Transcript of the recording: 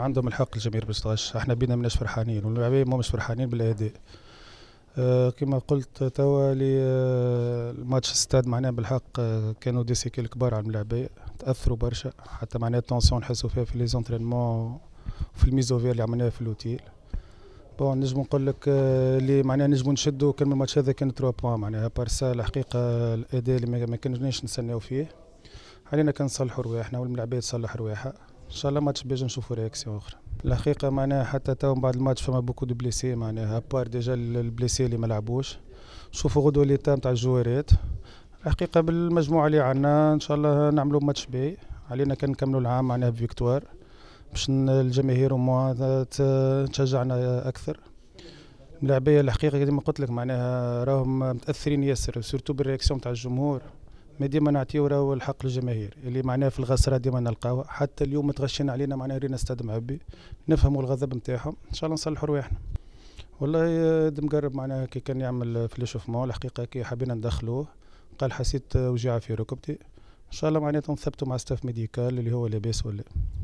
عندهم الحق الجماهير باش تغش احنا بينا مناش فرحانين واللاعبين مش فرحانين بالاداء أه كما قلت توا آه، الماتش ستاد معناه بالحق آه، كانوا دي سيكل كبار على الملاعبيه تاثروا برشا حتى معناه التونسيون نحسوا فيها في لي زونترينمون وفي الميزوفير اللي عملناها في الاوتيل بون نجم نقول لك آه، اللي معناها نجم نشدوا كان الماتش هذا كان 3 بوان معناها بارسا الحقيقه الاداء اللي ما كناش نستناو فيه علينا كنصلحوا رواحنا والملاعبين تصلح رواحها ان شاء الله ماتش باش نشوفوا رياكسيون اخرى الحقيقه معناها حتى تو بعد الماتش فما بوكو دو بليسي معناها بار ديجا البليسي اللي ما لعبوش نشوفوا غدوه تام تاع الجوارات الحقيقه بالمجموعه اللي عندنا ان شاء الله نعملوا ماتش باهي علينا كان نكملوا العام معناها بفيكتوار باش الجماهير وما تشجعنا اكثر اللاعبيه الحقيقه كما قلت لك معناها راهم متاثرين ياسر سورتو بالرياكسيون تاع الجمهور ما ديما نعطيو راهو الحق للجماهير اللي معناه في الغسره ديما نلقاوها حتى اليوم تغشينا علينا معناه رينا استاد معبي نفهموا الغضب نتاعهم ان شاء الله نصلحوا رواحنا والله دمقرب معناها كي كان يعمل في ليشوفمون الحقيقه كي حبينا ندخلوه قال حسيت وجيعه في ركبتي ان شاء الله معناتهم ثبتوا مع ستاف ميديكال اللي هو لاباس ولا